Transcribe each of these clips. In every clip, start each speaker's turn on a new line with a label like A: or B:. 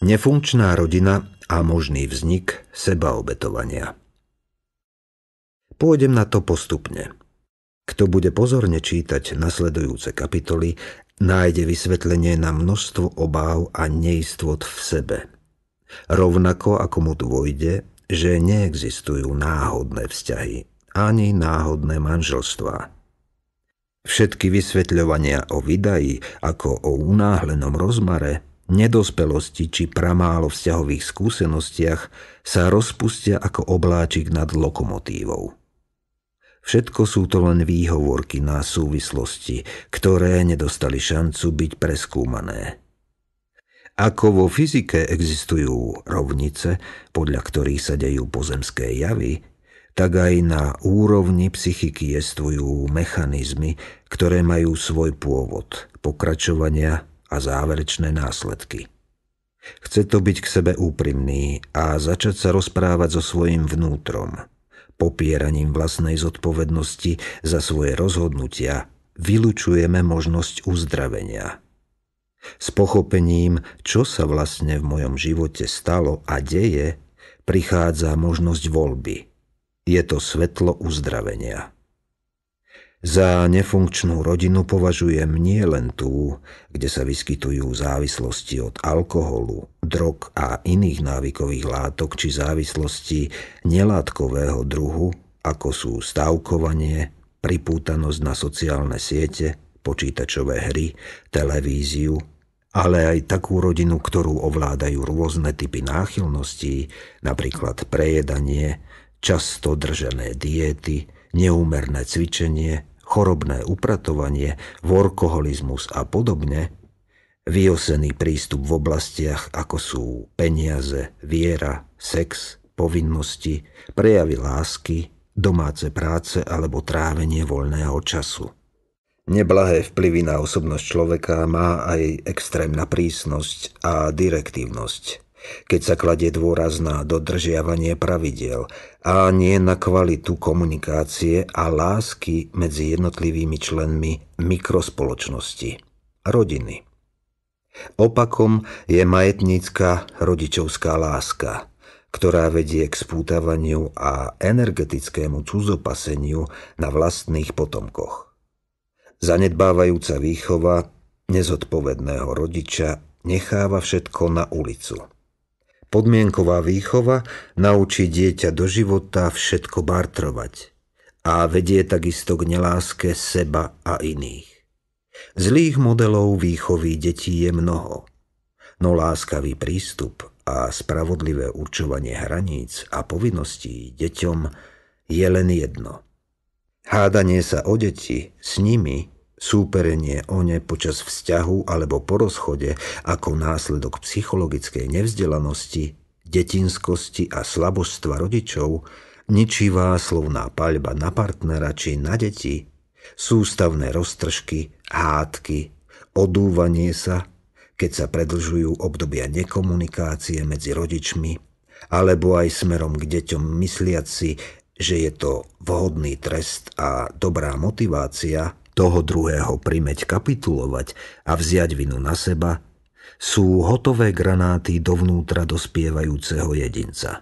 A: Nefunkčná rodina a možný vznik sebaobetovania. Pôjdem na to postupne. Kto bude pozorne čítať nasledujúce kapitoly, nájde vysvetlenie na množstvo obáv a neistot v sebe. Rovnako ako mu dôjde, že neexistujú náhodné vzťahy ani náhodné manželstvá. Všetky vysvetľovania o vydaji ako o unáhlenom rozmare nedospelosti či pramálo vzťahových skúsenostiach sa rozpustia ako obláčik nad lokomotívou. Všetko sú to len výhovorky na súvislosti, ktoré nedostali šancu byť preskúmané. Ako vo fyzike existujú rovnice, podľa ktorých sa dejú pozemské javy, tak aj na úrovni psychiky jestvujú mechanizmy, ktoré majú svoj pôvod, pokračovania a záverečné následky. Chce to byť k sebe úprimný a začať sa rozprávať so svojim vnútrom, popieraním vlastnej zodpovednosti za svoje rozhodnutia, vylučujeme možnosť uzdravenia. S pochopením, čo sa vlastne v mojom živote stalo a deje, prichádza možnosť voľby. Je to svetlo uzdravenia. Za nefunkčnú rodinu považujem nie len tú, kde sa vyskytujú závislosti od alkoholu, drog a iných návykových látok či závislosti nelátkového druhu, ako sú stavkovanie, pripútanosť na sociálne siete, počítačové hry, televíziu, ale aj takú rodinu, ktorú ovládajú rôzne typy náchylností, napríklad prejedanie, často držené diety, neúmerné cvičenie, chorobné upratovanie, workoholizmus a podobne, vyosený prístup v oblastiach ako sú peniaze, viera, sex, povinnosti, prejavy lásky, domáce práce alebo trávenie voľného času. Neblahé vplyvy na osobnosť človeka má aj extrémna prísnosť a direktívnosť keď sa kladie dôraz na dodržiavanie pravidiel a nie na kvalitu komunikácie a lásky medzi jednotlivými členmi mikrospoločnosti, rodiny. Opakom je majetnícka rodičovská láska, ktorá vedie k spútavaniu a energetickému cudzopaseniu na vlastných potomkoch. Zanedbávajúca výchova nezodpovedného rodiča necháva všetko na ulicu – Podmienková výchova naučí dieťa do života všetko bartrovať a vedie takisto k neláske seba a iných. Zlých modelov výchovy detí je mnoho, no láskavý prístup a spravodlivé určovanie hraníc a povinností deťom je len jedno. Hádanie sa o deti s nimi Súperenie o ne počas vzťahu alebo po rozchode ako následok psychologickej nevzdelanosti, detinskosti a slabostva rodičov, ničivá slovná paľba na partnera či na deti, sústavné roztržky, hádky, odúvanie sa, keď sa predlžujú obdobia nekomunikácie medzi rodičmi, alebo aj smerom k deťom mysliaci, že je to vhodný trest a dobrá motivácia – toho druhého primeť kapitulovať a vziať vinu na seba, sú hotové granáty dovnútra dospievajúceho jedinca.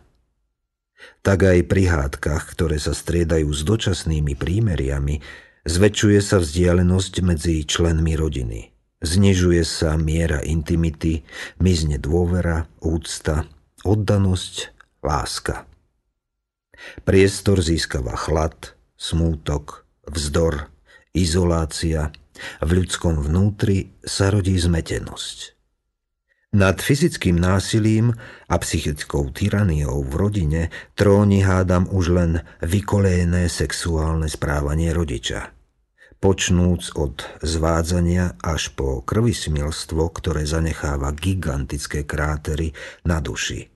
A: Tak aj pri hádkach, ktoré sa striedajú s dočasnými prímeriami, zväčšuje sa vzdialenosť medzi členmi rodiny. Znižuje sa miera intimity, mizne dôvera, úcta, oddanosť, láska. Priestor získava chlad, smútok, vzdor, izolácia, v ľudskom vnútri sa rodí zmetenosť. Nad fyzickým násilím a psychickou tyraniou v rodine tróni hádam už len vykolejné sexuálne správanie rodiča. Počnúc od zvádzania až po krvismilstvo, ktoré zanecháva gigantické krátery na duši.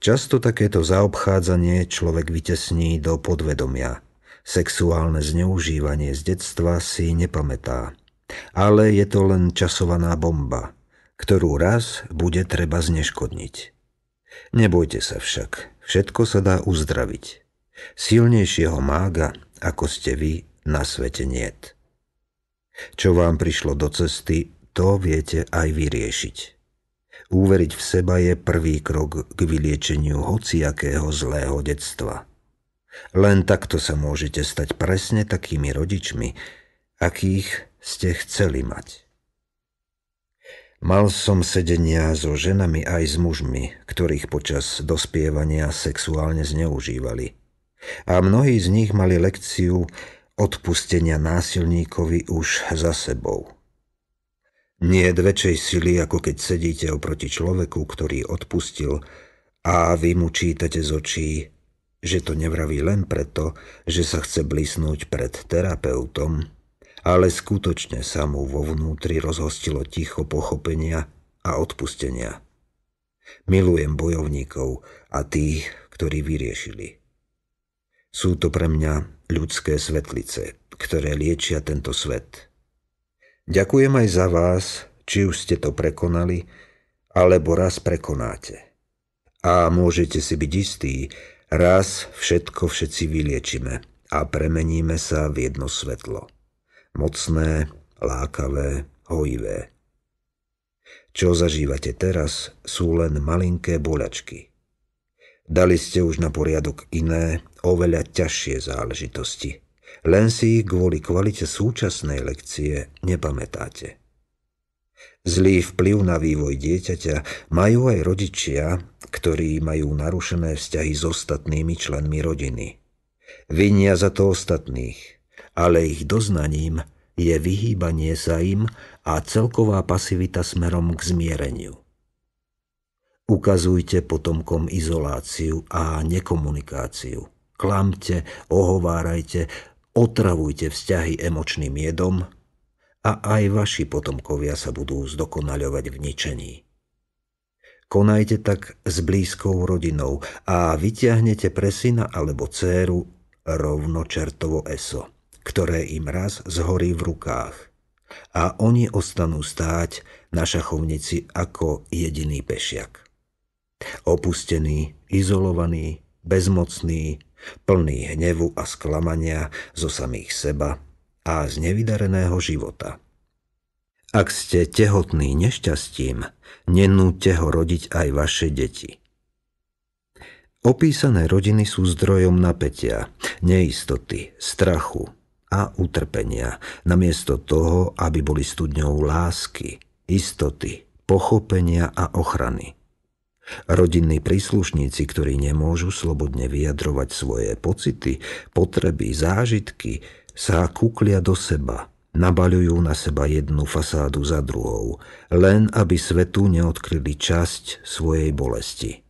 A: Často takéto zaobchádzanie človek vytesní do podvedomia – Sexuálne zneužívanie z detstva si nepamätá. Ale je to len časovaná bomba, ktorú raz bude treba zneškodniť. Nebojte sa však, všetko sa dá uzdraviť. Silnejšieho mága, ako ste vy, na svete niet. Čo vám prišlo do cesty, to viete aj vyriešiť. Úveriť v seba je prvý krok k vyliečeniu hociakého zlého detstva. Len takto sa môžete stať presne takými rodičmi, akých ste chceli mať. Mal som sedenia so ženami aj s mužmi, ktorých počas dospievania sexuálne zneužívali. A mnohí z nich mali lekciu odpustenia násilníkovi už za sebou. Nie je väčšej sily, ako keď sedíte oproti človeku, ktorý odpustil a vy mu čítate z očí že to nevraví len preto, že sa chce blísnúť pred terapeutom, ale skutočne sa mu vo vnútri rozhostilo ticho pochopenia a odpustenia. Milujem bojovníkov a tých, ktorí vyriešili. Sú to pre mňa ľudské svetlice, ktoré liečia tento svet. Ďakujem aj za vás, či už ste to prekonali, alebo raz prekonáte. A môžete si byť istí, Raz všetko všetci vyliečime a premeníme sa v jedno svetlo. Mocné, lákavé, hojivé. Čo zažívate teraz, sú len malinké boľačky. Dali ste už na poriadok iné, oveľa ťažšie záležitosti. Len si ich kvôli kvalite súčasnej lekcie nepamätáte. Zlý vplyv na vývoj dieťaťa majú aj rodičia, ktorí majú narušené vzťahy s ostatnými členmi rodiny. Vinia za to ostatných, ale ich doznaním je vyhýbanie sa im a celková pasivita smerom k zmiereniu. Ukazujte potomkom izoláciu a nekomunikáciu. Klamte, ohovárajte, otravujte vzťahy emočným jedom, a aj vaši potomkovia sa budú zdokonaľovať v ničení. Konajte tak s blízkou rodinou a vyťahnete pre syna alebo céru rovno čertovo eso, ktoré im raz zhorí v rukách a oni ostanú stáť na šachovnici ako jediný pešiak. Opustený, izolovaný, bezmocný, plný hnevu a sklamania zo samých seba – a z nevydareného života. Ak ste tehotní nešťastím, nenúďte ho rodiť aj vaše deti. Opísané rodiny sú zdrojom napätia, neistoty, strachu a utrpenia, namiesto toho, aby boli studňou lásky, istoty, pochopenia a ochrany. Rodinní príslušníci, ktorí nemôžu slobodne vyjadrovať svoje pocity, potreby, zážitky, sa kúklia do seba, nabaľujú na seba jednu fasádu za druhou, len aby svetu neodkryli časť svojej bolesti.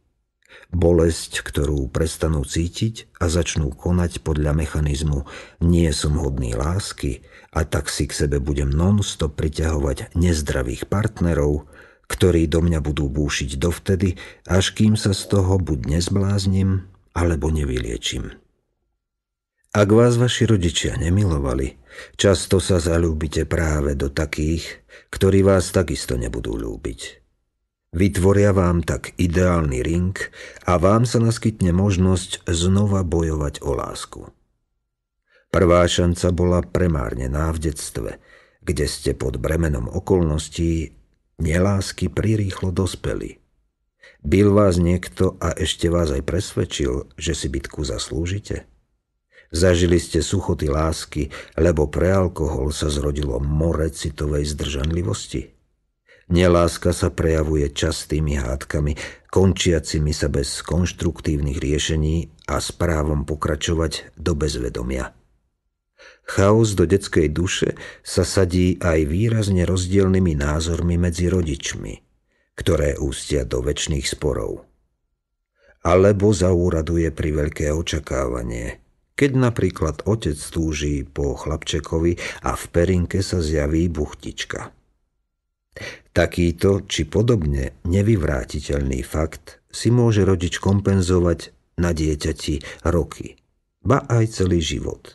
A: Bolesť, ktorú prestanú cítiť a začnú konať podľa mechanizmu nie som hodný lásky a tak si k sebe budem non-stop priťahovať nezdravých partnerov, ktorí do mňa budú búšiť dovtedy, až kým sa z toho buď nezbláznim, alebo nevyliečím. Ak vás vaši rodičia nemilovali, často sa zalúbite práve do takých, ktorí vás takisto nebudú ľúbiť. Vytvoria vám tak ideálny ring a vám sa naskytne možnosť znova bojovať o lásku. Prvá šanca bola premárnená v detstve, kde ste pod bremenom okolností nelásky prirýchlo dospeli. Bil vás niekto a ešte vás aj presvedčil, že si bitku zaslúžite – Zažili ste suchoty lásky, lebo pre alkohol sa zrodilo more citovej zdržanlivosti. Neláska sa prejavuje častými hádkami, končiacimi sa bez konštruktívnych riešení a s právom pokračovať do bezvedomia. Chaos do detskej duše sa sadí aj výrazne rozdielnymi názormi medzi rodičmi, ktoré ústia do väčšných sporov. Alebo zauraduje pri veľké očakávanie – keď napríklad otec túží po chlapčekovi a v perinke sa zjaví buchtička. Takýto či podobne nevyvrátiteľný fakt si môže rodič kompenzovať na dieťati roky, ba aj celý život.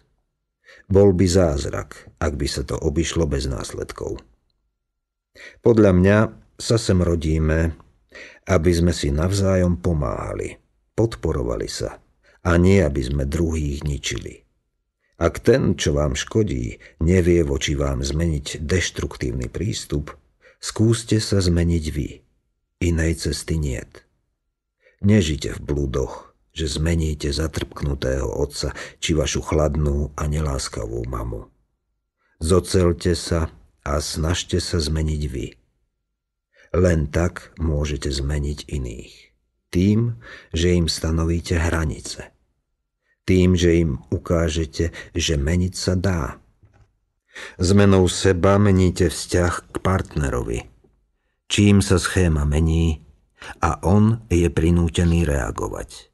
A: Bol by zázrak, ak by sa to obišlo bez následkov. Podľa mňa sa sem rodíme, aby sme si navzájom pomáhali, podporovali sa – a nie aby sme druhých ničili. Ak ten, čo vám škodí, nevie voči vám zmeniť deštruktívny prístup, skúste sa zmeniť vy. Inej cesty niet. Nežite v blúdoch, že zmeníte zatrpknutého otca či vašu chladnú a neláskavú mamu. Zocelte sa a snažte sa zmeniť vy. Len tak môžete zmeniť iných tým, že im stanovíte hranice. Tým, že im ukážete, že meniť sa dá. Zmenou seba meníte vzťah k partnerovi. Čím sa schéma mení a on je prinútený reagovať.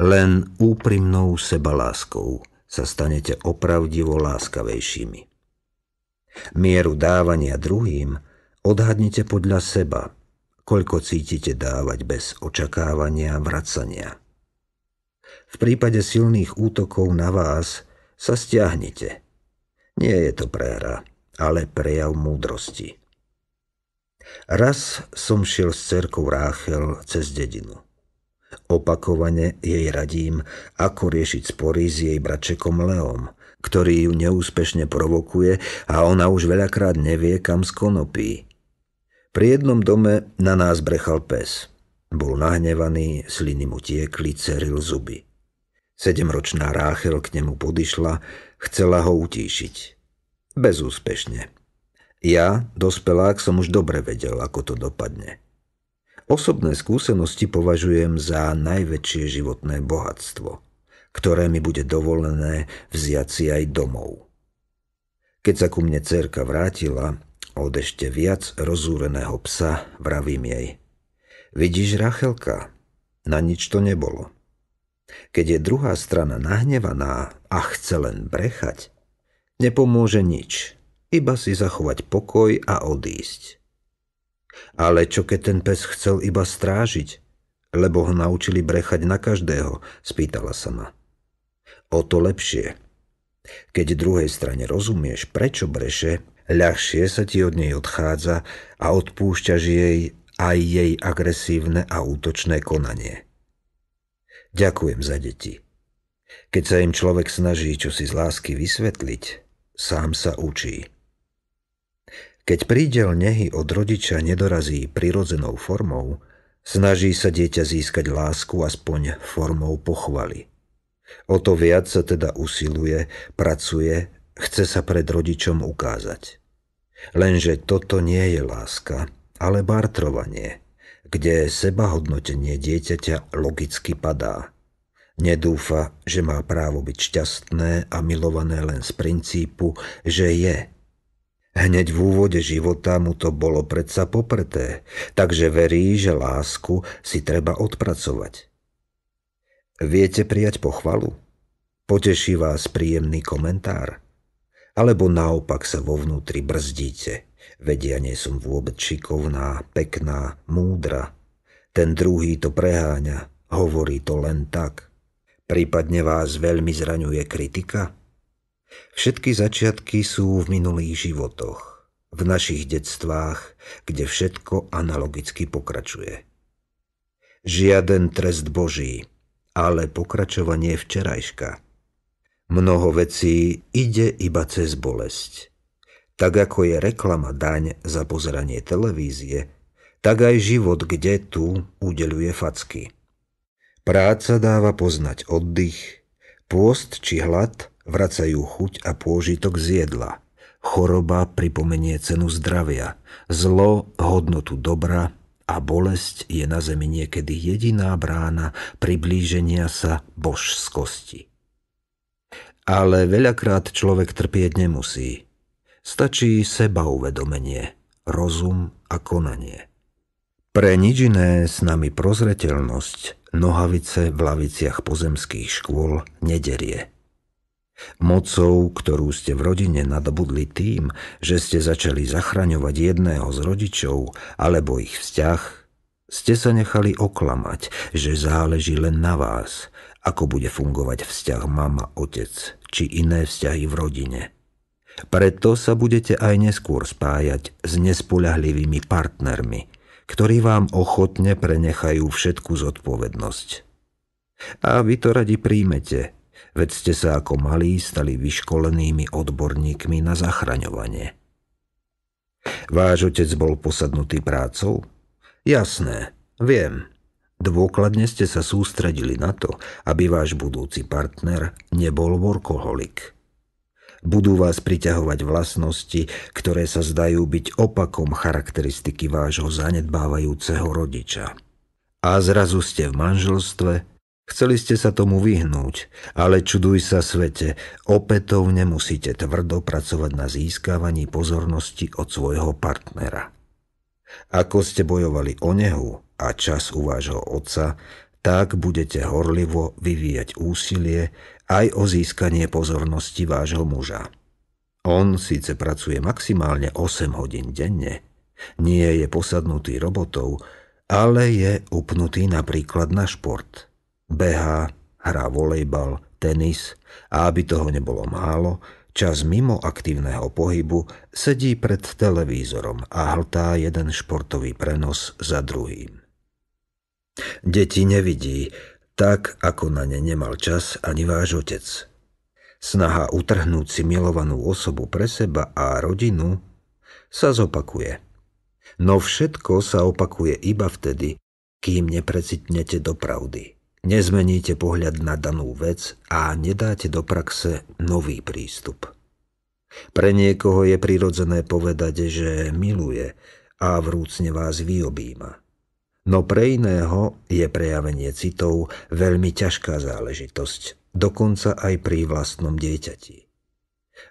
A: Len úprimnou sebaláskou sa stanete opravdivo láskavejšími. Mieru dávania druhým odhadnite podľa seba – koľko cítite dávať bez očakávania vracania. V prípade silných útokov na vás sa stiahnite. Nie je to prehra, ale prejav múdrosti. Raz som šiel s cerkou Ráchel cez dedinu. Opakovane jej radím, ako riešiť spory s jej bračekom Leom, ktorý ju neúspešne provokuje a ona už veľakrát nevie, kam skonopí. Pri jednom dome na nás brechal pes. Bol nahnevaný, sliny mu tiekli, ceril zuby. Sedemročná Ráchel k nemu podišla, chcela ho utíšiť. Bezúspešne. Ja, dospelák, som už dobre vedel, ako to dopadne. Osobné skúsenosti považujem za najväčšie životné bohatstvo, ktoré mi bude dovolené vziať si aj domov. Keď sa ku mne cerka vrátila, od ešte viac rozúreného psa vravím jej. Vidíš, Rachelka, na nič to nebolo. Keď je druhá strana nahnevaná a chce len brechať, nepomôže nič, iba si zachovať pokoj a odísť. Ale čo keď ten pes chcel iba strážiť, lebo ho naučili brechať na každého, spýtala sa ma. O to lepšie. Keď druhej strane rozumieš, prečo breše, ľahšie sa ti od nej odchádza a odpúšťaš jej aj jej agresívne a útočné konanie. Ďakujem za deti. Keď sa im človek snaží čo si z lásky vysvetliť, sám sa učí. Keď prídel nehy od rodiča nedorazí prirodzenou formou, snaží sa dieťa získať lásku aspoň formou pochvaly. O to viac sa teda usiluje, pracuje Chce sa pred rodičom ukázať. Lenže toto nie je láska, ale bartrovanie, kde sebahodnotenie dieťaťa logicky padá. Nedúfa, že má právo byť šťastné a milované len z princípu, že je – Hneď v úvode života mu to bolo predsa popreté, takže verí, že lásku si treba odpracovať. Viete prijať pochvalu? Poteší vás príjemný komentár? alebo naopak sa vo vnútri brzdíte. Vedia, nie som vôbec šikovná, pekná, múdra. Ten druhý to preháňa, hovorí to len tak. Prípadne vás veľmi zraňuje kritika? Všetky začiatky sú v minulých životoch, v našich detstvách, kde všetko analogicky pokračuje. Žiaden trest Boží, ale pokračovanie včerajška – Mnoho vecí ide iba cez bolesť. Tak ako je reklama daň za pozeranie televízie, tak aj život kde tu udeluje facky. Práca dáva poznať oddych, pôst či hlad vracajú chuť a pôžitok z jedla, choroba pripomenie cenu zdravia, zlo hodnotu dobra a bolesť je na zemi niekedy jediná brána priblíženia sa božskosti. Ale veľakrát človek trpieť nemusí. Stačí seba uvedomenie, rozum a konanie. Pre nič iné s nami prozreteľnosť nohavice v laviciach pozemských škôl nederie. Mocou, ktorú ste v rodine nadobudli tým, že ste začali zachraňovať jedného z rodičov alebo ich vzťah, ste sa nechali oklamať, že záleží len na vás – ako bude fungovať vzťah mama-otec či iné vzťahy v rodine. Preto sa budete aj neskôr spájať s nespoľahlivými partnermi, ktorí vám ochotne prenechajú všetku zodpovednosť. A vy to radi príjmete, veď ste sa ako malí stali vyškolenými odborníkmi na zachraňovanie. Váš otec bol posadnutý prácou? Jasné, viem, Dôkladne ste sa sústredili na to, aby váš budúci partner nebol workoholik. Budú vás priťahovať vlastnosti, ktoré sa zdajú byť opakom charakteristiky vášho zanedbávajúceho rodiča. A zrazu ste v manželstve, Chceli ste sa tomu vyhnúť, ale čuduj sa svete, opätovne musíte tvrdo pracovať na získavaní pozornosti od svojho partnera. Ako ste bojovali o nehu, a čas u vášho Otca, tak budete horlivo vyvíjať úsilie aj o získanie pozornosti vášho muža. On síce pracuje maximálne 8 hodín denne, nie je posadnutý robotou, ale je upnutý napríklad na šport. Behá, hrá volejbal, tenis a aby toho nebolo málo, čas mimo aktívneho pohybu sedí pred televízorom a hltá jeden športový prenos za druhým. Deti nevidí, tak ako na ne nemal čas ani váš otec. Snaha utrhnúť si milovanú osobu pre seba a rodinu sa zopakuje. No všetko sa opakuje iba vtedy, kým neprecitnete do pravdy. Nezmeníte pohľad na danú vec a nedáte do praxe nový prístup. Pre niekoho je prirodzené povedať, že miluje a vrúcne vás vyobíma. No pre iného je prejavenie citov veľmi ťažká záležitosť, dokonca aj pri vlastnom dieťati.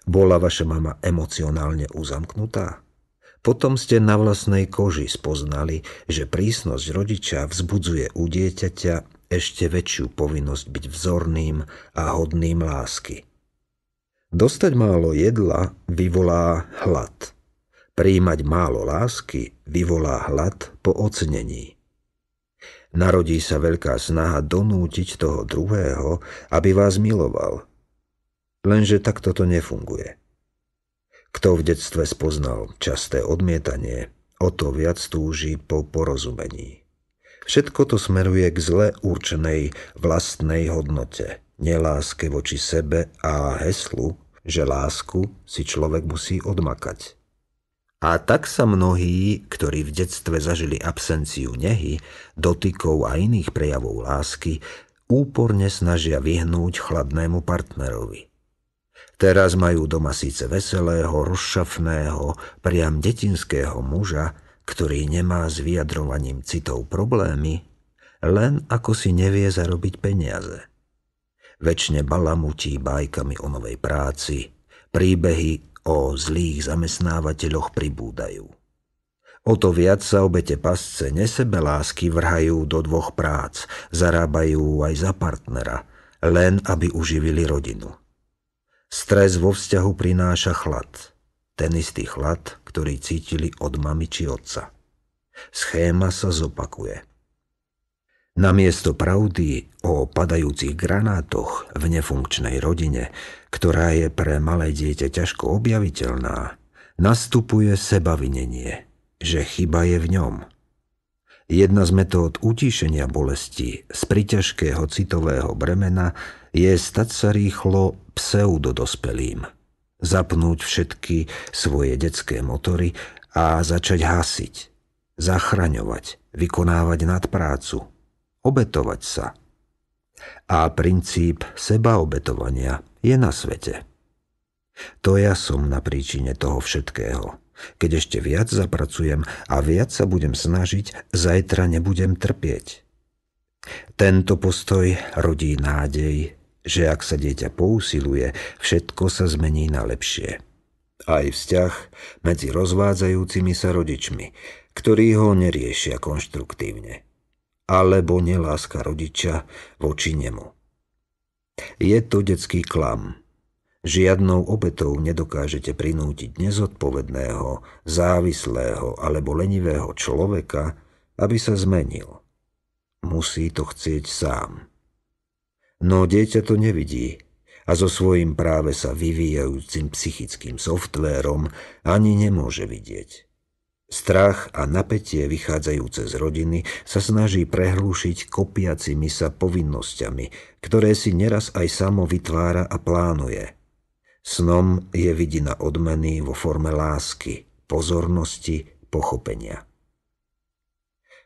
A: Bola vaša mama emocionálne uzamknutá? Potom ste na vlastnej koži spoznali, že prísnosť rodiča vzbudzuje u dieťaťa ešte väčšiu povinnosť byť vzorným a hodným lásky. Dostať málo jedla vyvolá hlad. Príjmať málo lásky vyvolá hlad po ocnení. Narodí sa veľká snaha donútiť toho druhého, aby vás miloval. Lenže takto to nefunguje. Kto v detstve spoznal časté odmietanie, o to viac túži po porozumení. Všetko to smeruje k zle určenej vlastnej hodnote, neláske voči sebe a heslu, že lásku si človek musí odmakať. A tak sa mnohí, ktorí v detstve zažili absenciu nehy, dotykov a iných prejavov lásky, úporne snažia vyhnúť chladnému partnerovi. Teraz majú doma síce veselého, rozšafného, priam detinského muža, ktorý nemá s vyjadrovaním citov problémy, len ako si nevie zarobiť peniaze. Väčšine balamutí bajkami o novej práci, príbehy o zlých zamestnávateľoch pribúdajú. O to viac sa obete pasce lásky vrhajú do dvoch prác, zarábajú aj za partnera, len aby uživili rodinu. Stres vo vzťahu prináša chlad, ten istý chlad, ktorý cítili od mami či otca. Schéma sa zopakuje – Namiesto pravdy o padajúcich granátoch v nefunkčnej rodine, ktorá je pre malé dieťa ťažko objaviteľná, nastupuje sebavinenie, že chyba je v ňom. Jedna z metód utíšenia bolesti z priťažkého citového bremena je stať sa rýchlo pseudodospelým, zapnúť všetky svoje detské motory a začať hasiť, zachraňovať, vykonávať nadprácu – obetovať sa. A princíp sebaobetovania je na svete. To ja som na príčine toho všetkého. Keď ešte viac zapracujem a viac sa budem snažiť, zajtra nebudem trpieť. Tento postoj rodí nádej, že ak sa dieťa pousiluje, všetko sa zmení na lepšie. Aj vzťah medzi rozvádzajúcimi sa rodičmi, ktorí ho neriešia konštruktívne alebo neláska rodiča voči nemu. Je to detský klam. Žiadnou obetou nedokážete prinútiť nezodpovedného, závislého alebo lenivého človeka, aby sa zmenil. Musí to chcieť sám. No dieťa to nevidí a so svojím práve sa vyvíjajúcim psychickým softvérom ani nemôže vidieť. Strach a napätie vychádzajúce z rodiny sa snaží prehlúšiť kopiacimi sa povinnosťami, ktoré si neraz aj samo vytvára a plánuje. Snom je vidina odmeny vo forme lásky, pozornosti, pochopenia.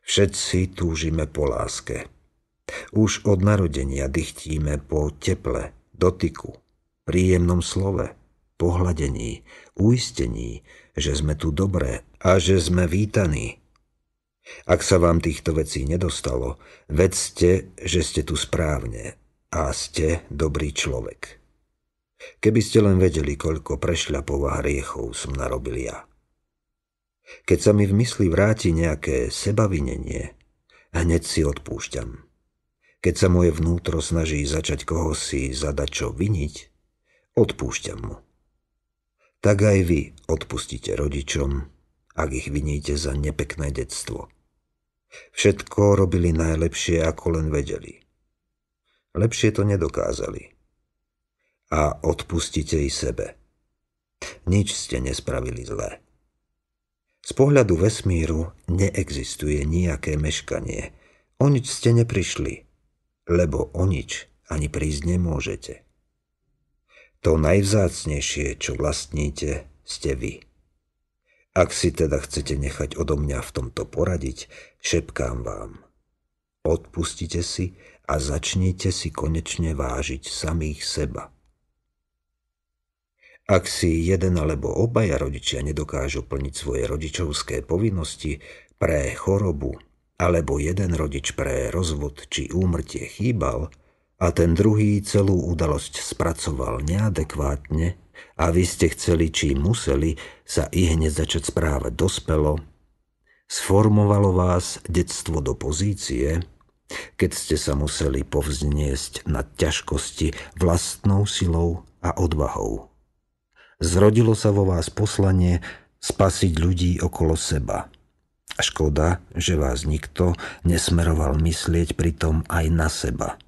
A: Všetci túžime po láske. Už od narodenia dychtíme po teple, dotyku, príjemnom slove, pohľadení, uistení, že sme tu dobré a že sme vítaní. Ak sa vám týchto vecí nedostalo, vedzte, že ste tu správne a ste dobrý človek. Keby ste len vedeli, koľko prešľapov a hriechov som narobil ja. Keď sa mi v mysli vráti nejaké sebavinenie, hneď si odpúšťam. Keď sa moje vnútro snaží začať koho si zadať čo viniť, odpúšťam mu. Tak aj vy odpustite rodičom, ak ich viníte za nepekné detstvo. Všetko robili najlepšie, ako len vedeli. Lepšie to nedokázali. A odpustite i sebe. Nič ste nespravili zlé. Z pohľadu vesmíru neexistuje nejaké meškanie. O nič ste neprišli, lebo o nič ani prísť nemôžete. To najvzácnejšie, čo vlastníte, ste vy. Ak si teda chcete nechať odo mňa v tomto poradiť, šepkám vám. Odpustite si a začnite si konečne vážiť samých seba. Ak si jeden alebo obaja rodičia nedokážu plniť svoje rodičovské povinnosti pre chorobu, alebo jeden rodič pre rozvod či úmrtie chýbal a ten druhý celú udalosť spracoval neadekvátne, a vy ste chceli, či museli, sa i hneď začať správať dospelo, sformovalo vás detstvo do pozície, keď ste sa museli povzniesť nad ťažkosti vlastnou silou a odvahou. Zrodilo sa vo vás poslanie spasiť ľudí okolo seba. A škoda, že vás nikto nesmeroval myslieť pritom aj na seba.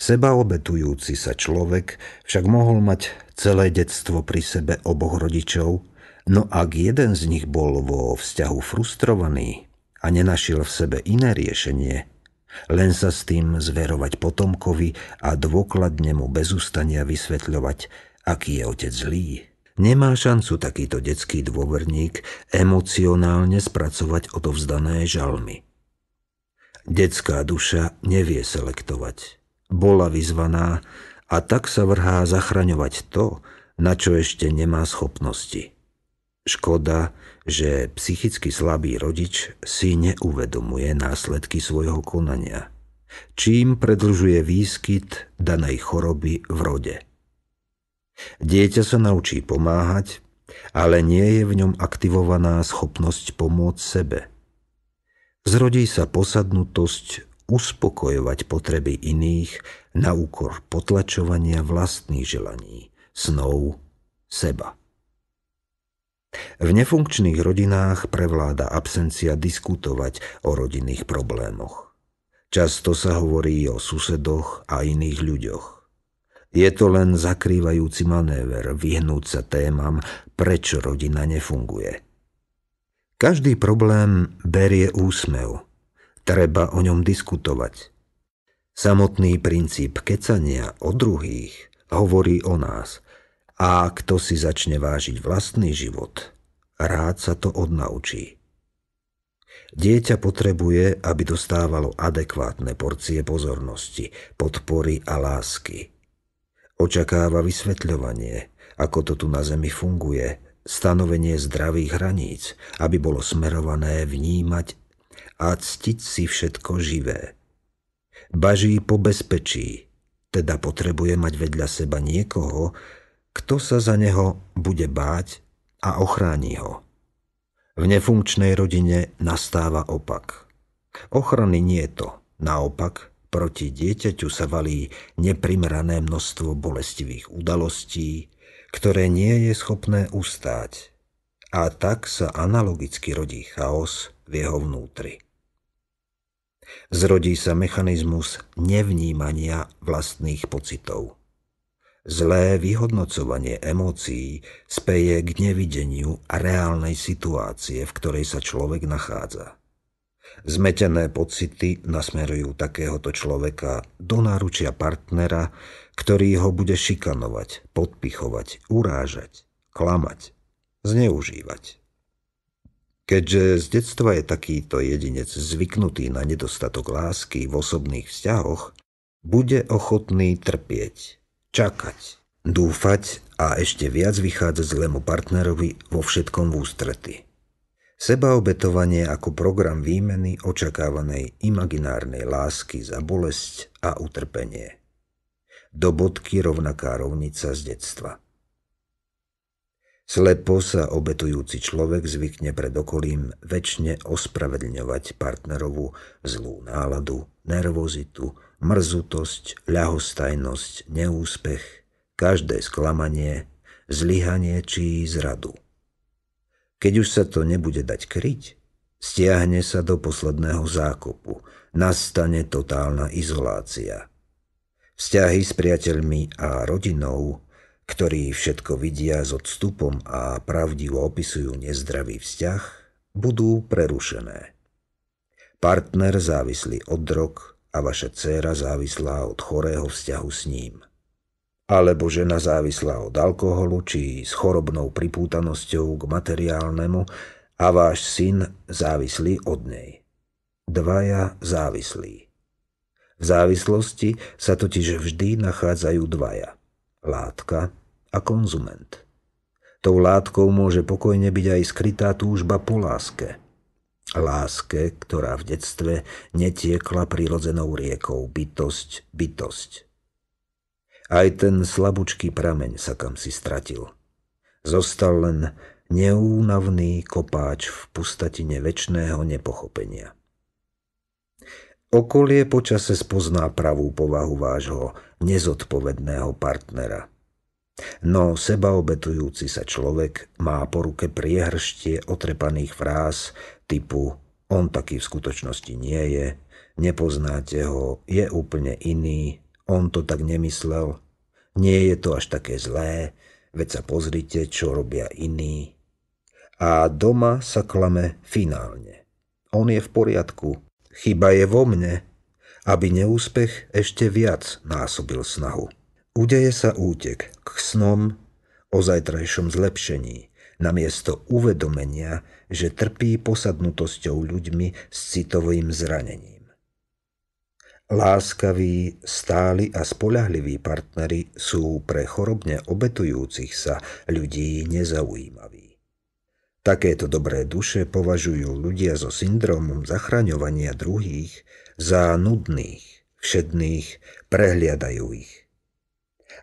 A: Seba obetujúci sa človek však mohol mať celé detstvo pri sebe oboch rodičov, no ak jeden z nich bol vo vzťahu frustrovaný a nenašiel v sebe iné riešenie, len sa s tým zverovať potomkovi a dôkladne mu bez ustania vysvetľovať, aký je otec zlý. Nemá šancu takýto detský dôverník emocionálne spracovať odovzdané žalmy. Detská duša nevie selektovať. Bola vyzvaná, a tak sa vrhá zachraňovať to, na čo ešte nemá schopnosti. Škoda, že psychicky slabý rodič si neuvedomuje následky svojho konania, čím predlžuje výskyt danej choroby v rode. Dieťa sa naučí pomáhať, ale nie je v ňom aktivovaná schopnosť pomôcť sebe. Zrodí sa posadnutosť uspokojovať potreby iných na úkor potlačovania vlastných želaní, snov, seba. V nefunkčných rodinách prevláda absencia diskutovať o rodinných problémoch. Často sa hovorí o susedoch a iných ľuďoch. Je to len zakrývajúci manéver vyhnúť sa témam, prečo rodina nefunguje. Každý problém berie úsmev. Treba o ňom diskutovať. Samotný princíp kecania o druhých hovorí o nás a kto si začne vážiť vlastný život, rád sa to odnaučí. Dieťa potrebuje, aby dostávalo adekvátne porcie pozornosti, podpory a lásky. Očakáva vysvetľovanie, ako to tu na Zemi funguje, stanovenie zdravých hraníc, aby bolo smerované vnímať a ctiť si všetko živé – baží po bezpečí, teda potrebuje mať vedľa seba niekoho, kto sa za neho bude báť a ochráni ho. V nefunkčnej rodine nastáva opak. Ochrany nie je to, naopak proti dieťaťu sa valí neprimerané množstvo bolestivých udalostí, ktoré nie je schopné ustáť. A tak sa analogicky rodí chaos v jeho vnútri zrodí sa mechanizmus nevnímania vlastných pocitov. Zlé vyhodnocovanie emócií speje k nevideniu reálnej situácie, v ktorej sa človek nachádza. Zmetené pocity nasmerujú takéhoto človeka do náručia partnera, ktorý ho bude šikanovať, podpichovať, urážať, klamať, zneužívať. Keďže z detstva je takýto jedinec zvyknutý na nedostatok lásky v osobných vzťahoch, bude ochotný trpieť, čakať, dúfať a ešte viac vychádzať zlému partnerovi vo všetkom v ústrety. Sebaobetovanie ako program výmeny očakávanej imaginárnej lásky za bolesť a utrpenie. Do bodky rovnaká rovnica z detstva. Slepo sa obetujúci človek zvykne pred okolím väčšine ospravedlňovať partnerovú zlú náladu, nervozitu, mrzutosť, ľahostajnosť, neúspech, každé sklamanie, zlyhanie či zradu. Keď už sa to nebude dať kryť, stiahne sa do posledného zákopu, nastane totálna izolácia. Vzťahy s priateľmi a rodinou ktorí všetko vidia s odstupom a pravdivo opisujú nezdravý vzťah, budú prerušené. Partner závislý od drog a vaša dcéra závislá od chorého vzťahu s ním. Alebo žena závislá od alkoholu či s chorobnou pripútanosťou k materiálnemu a váš syn závislý od nej. Dvaja závislí. V závislosti sa totiž vždy nachádzajú dvaja. Látka a konzument. Tou látkou môže pokojne byť aj skrytá túžba po láske. Láske, ktorá v detstve netiekla prirodzenou riekou bytosť, bytosť. Aj ten slabučký prameň sa kam si stratil. Zostal len neúnavný kopáč v pustatine väčšného nepochopenia. Okolie počase spozná pravú povahu vášho nezodpovedného partnera – No sebaobetujúci sa človek má po ruke priehrštie otrepaných fráz typu on taký v skutočnosti nie je, nepoznáte ho, je úplne iný, on to tak nemyslel, nie je to až také zlé, veď sa pozrite, čo robia iní. A doma sa klame finálne. On je v poriadku, chyba je vo mne, aby neúspech ešte viac násobil snahu. Udeje sa útek k snom o zajtrajšom zlepšení, namiesto uvedomenia, že trpí posadnutosťou ľuďmi s citovým zranením. Láskaví, stáli a spolahliví partnery sú pre chorobne obetujúcich sa ľudí nezaujímaví. Takéto dobré duše považujú ľudia so syndromom zachraňovania druhých za nudných, všedných, prehliadajú ich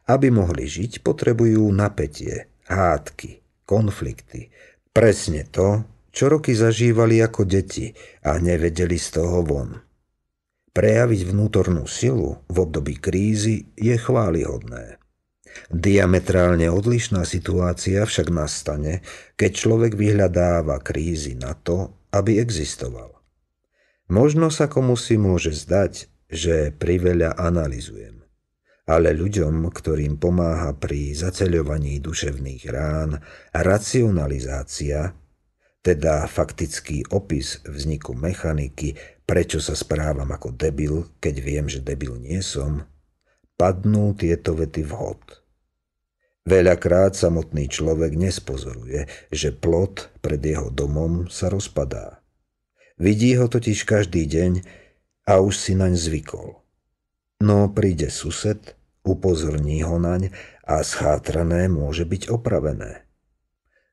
A: aby mohli žiť, potrebujú napätie, hádky, konflikty. Presne to, čo roky zažívali ako deti a nevedeli z toho von. Prejaviť vnútornú silu v období krízy je chválihodné. Diametrálne odlišná situácia však nastane, keď človek vyhľadáva krízy na to, aby existoval. Možno sa komu si môže zdať, že priveľa analizujem ale ľuďom, ktorým pomáha pri zaceľovaní duševných rán, racionalizácia, teda faktický opis vzniku mechaniky, prečo sa správam ako debil, keď viem, že debil nie som, padnú tieto vety vhod. Veľakrát samotný človek nespozoruje, že plot pred jeho domom sa rozpadá. Vidí ho totiž každý deň a už si naň zvykol. No príde sused upozorní ho naň a schátrané môže byť opravené.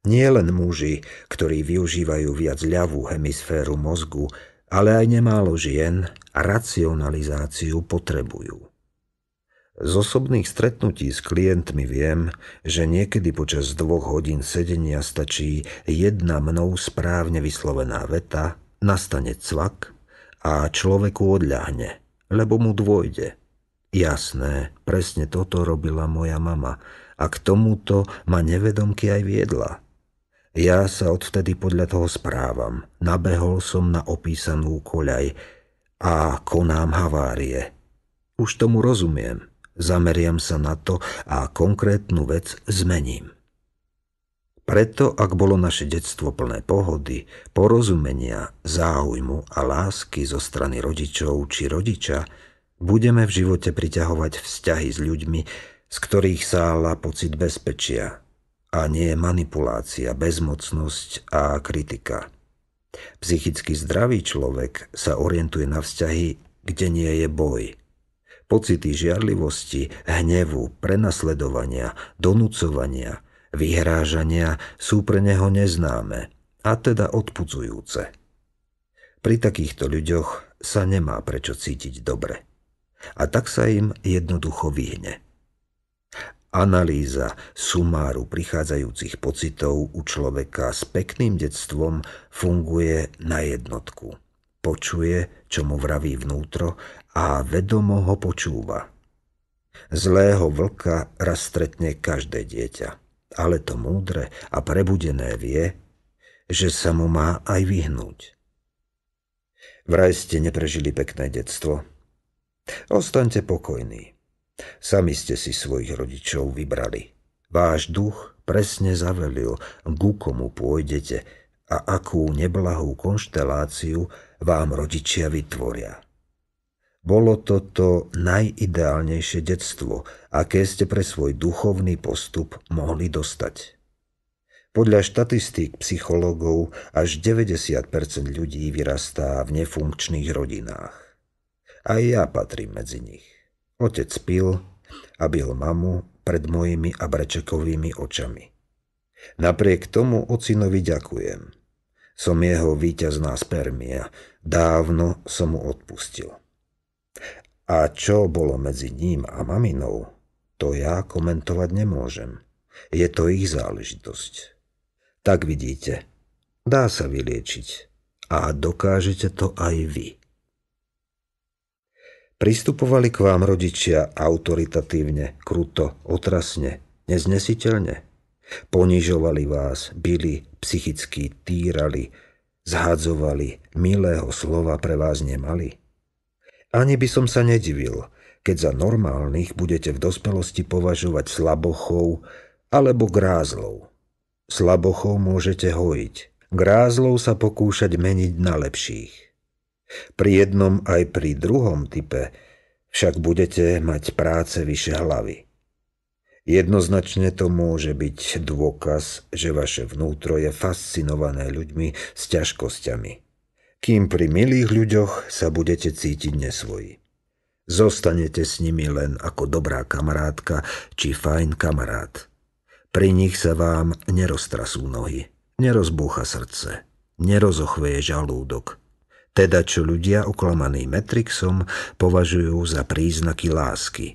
A: Nie len muži, ktorí využívajú viac ľavú hemisféru mozgu, ale aj nemálo žien racionalizáciu potrebujú. Z osobných stretnutí s klientmi viem, že niekedy počas dvoch hodín sedenia stačí jedna mnou správne vyslovená veta, nastane cvak a človeku odľahne, lebo mu dôjde – Jasné, presne toto robila moja mama a k tomuto ma nevedomky aj viedla. Ja sa odvtedy podľa toho správam. Nabehol som na opísanú koľaj a konám havárie. Už tomu rozumiem. Zameriam sa na to a konkrétnu vec zmením. Preto, ak bolo naše detstvo plné pohody, porozumenia, záujmu a lásky zo strany rodičov či rodiča, budeme v živote priťahovať vzťahy s ľuďmi, z ktorých sála pocit bezpečia a nie manipulácia, bezmocnosť a kritika. Psychicky zdravý človek sa orientuje na vzťahy, kde nie je boj. Pocity žiarlivosti, hnevu, prenasledovania, donúcovania, vyhrážania sú pre neho neznáme a teda odpudzujúce. Pri takýchto ľuďoch sa nemá prečo cítiť dobre a tak sa im jednoducho vyhne. Analýza sumáru prichádzajúcich pocitov u človeka s pekným detstvom funguje na jednotku. Počuje, čo mu vraví vnútro a vedomo ho počúva. Zlého vlka raz stretne každé dieťa, ale to múdre a prebudené vie, že sa mu má aj vyhnúť. Vraj ste neprežili pekné detstvo – Ostaňte pokojní. Sami ste si svojich rodičov vybrali. Váš duch presne zavelil, ku komu pôjdete a akú neblahú konšteláciu vám rodičia vytvoria. Bolo toto najideálnejšie detstvo, aké ste pre svoj duchovný postup mohli dostať. Podľa štatistík psychológov až 90 ľudí vyrastá v nefunkčných rodinách. Aj ja patrím medzi nich. Otec pil a bil mamu pred mojimi brečekovými očami. Napriek tomu ocinovi ďakujem. Som jeho víťazná spermia. Dávno som mu odpustil. A čo bolo medzi ním a maminou, to ja komentovať nemôžem. Je to ich záležitosť. Tak vidíte, dá sa vyliečiť a dokážete to aj vy. Pristupovali k vám rodičia autoritatívne, kruto, otrasne, neznesiteľne. Ponižovali vás, byli, psychicky týrali, zhadzovali, milého slova pre vás nemali. Ani by som sa nedivil, keď za normálnych budete v dospelosti považovať slabochov alebo grázlov. Slabochov môžete hojiť, grázlov sa pokúšať meniť na lepších. Pri jednom aj pri druhom type však budete mať práce vyše hlavy. Jednoznačne to môže byť dôkaz, že vaše vnútro je fascinované ľuďmi s ťažkosťami, kým pri milých ľuďoch sa budete cítiť nesvoji. Zostanete s nimi len ako dobrá kamarátka či fajn kamarát. Pri nich sa vám neroztrasú nohy, nerozbúcha srdce, nerozochveje žalúdok – teda čo ľudia oklamaní Matrixom považujú za príznaky lásky.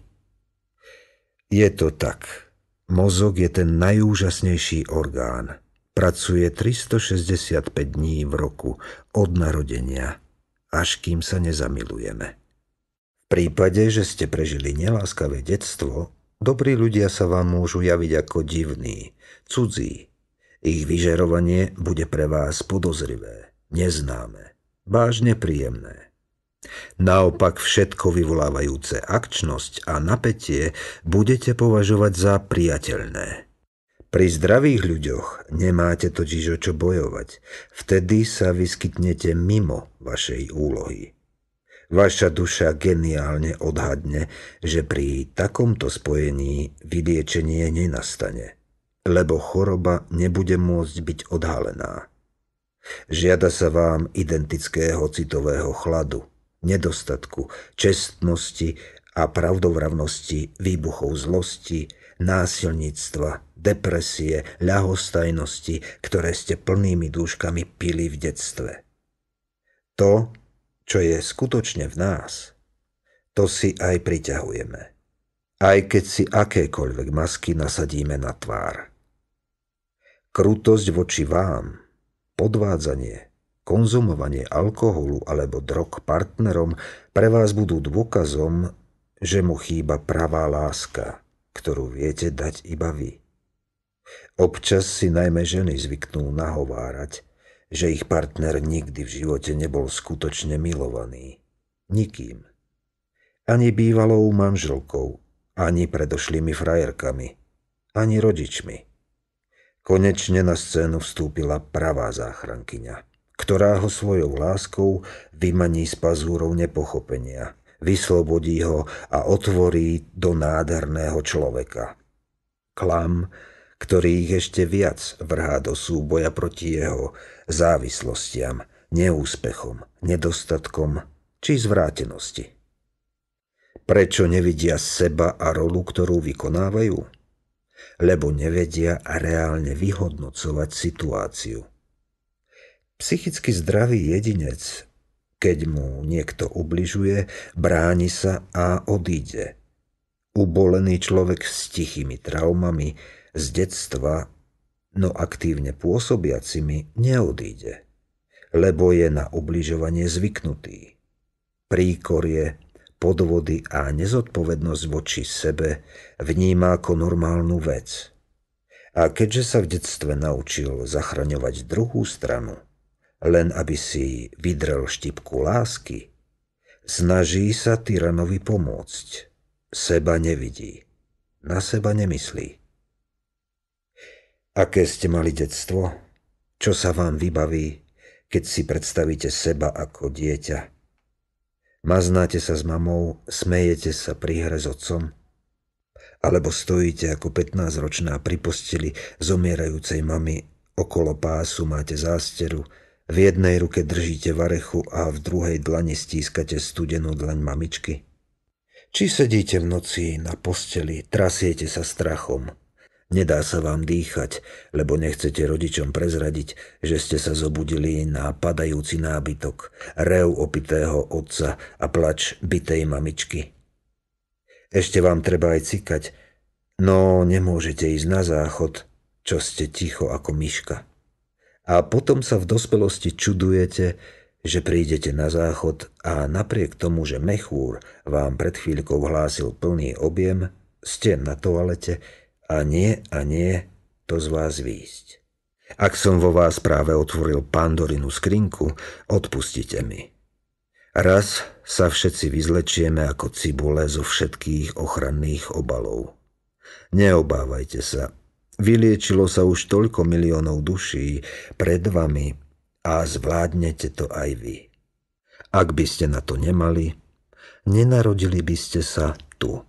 A: Je to tak. Mozog je ten najúžasnejší orgán. Pracuje 365 dní v roku od narodenia, až kým sa nezamilujeme. V prípade, že ste prežili neláskavé detstvo, dobrí ľudia sa vám môžu javiť ako divní, cudzí. Ich vyžerovanie bude pre vás podozrivé, neznáme vážne príjemné. Naopak všetko vyvolávajúce akčnosť a napätie budete považovať za priateľné. Pri zdravých ľuďoch nemáte totiž o čo bojovať. Vtedy sa vyskytnete mimo vašej úlohy. Vaša duša geniálne odhadne, že pri takomto spojení vyliečenie nenastane, lebo choroba nebude môcť byť odhalená. Žiada sa vám identického citového chladu, nedostatku, čestnosti a pravdovravnosti výbuchov zlosti, násilníctva, depresie, ľahostajnosti, ktoré ste plnými dúškami pili v detstve. To, čo je skutočne v nás, to si aj priťahujeme, aj keď si akékoľvek masky nasadíme na tvár. Krutosť voči vám – podvádzanie, konzumovanie alkoholu alebo drog partnerom pre vás budú dôkazom, že mu chýba pravá láska, ktorú viete dať iba vy. Občas si najmä ženy zvyknú nahovárať, že ich partner nikdy v živote nebol skutočne milovaný. Nikým. Ani bývalou manželkou, ani predošlými frajerkami, ani rodičmi. Konečne na scénu vstúpila pravá záchrankyňa, ktorá ho svojou láskou vymaní z pazúrov nepochopenia, vyslobodí ho a otvorí do nádherného človeka. Klam, ktorý ich ešte viac vrhá do súboja proti jeho závislostiam, neúspechom, nedostatkom či zvrátenosti. Prečo nevidia seba a rolu, ktorú vykonávajú? lebo nevedia reálne vyhodnocovať situáciu. Psychicky zdravý jedinec, keď mu niekto ubližuje, bráni sa a odíde. Ubolený človek s tichými traumami z detstva, no aktívne pôsobiacimi, neodíde, lebo je na ubližovanie zvyknutý. Príkorie podvody a nezodpovednosť voči sebe vníma ako normálnu vec. A keďže sa v detstve naučil zachraňovať druhú stranu, len aby si vydrel štipku lásky, snaží sa tyranovi pomôcť. Seba nevidí. Na seba nemyslí. Aké ste mali detstvo? Čo sa vám vybaví, keď si predstavíte seba ako dieťa? Maznáte sa s mamou, smejete sa pri hre s otcom? Alebo stojíte ako 15-ročná pri posteli zomierajúcej mamy, okolo pásu máte zásteru, v jednej ruke držíte varechu a v druhej dlani stískate studenú dlaň mamičky? Či sedíte v noci na posteli, trasiete sa strachom, Nedá sa vám dýchať, lebo nechcete rodičom prezradiť, že ste sa zobudili na padajúci nábytok, rev opitého otca a plač bitej mamičky. Ešte vám treba aj cikať, no nemôžete ísť na záchod, čo ste ticho ako myška. A potom sa v dospelosti čudujete, že prídete na záchod a napriek tomu, že mechúr vám pred chvíľkou hlásil plný objem, ste na toalete, a nie a nie to z vás výjsť. Ak som vo vás práve otvoril Pandorinu skrinku, odpustite mi. Raz sa všetci vyzlečieme ako cibule zo všetkých ochranných obalov. Neobávajte sa, vyliečilo sa už toľko miliónov duší pred vami a zvládnete to aj vy. Ak by ste na to nemali, nenarodili by ste sa tu.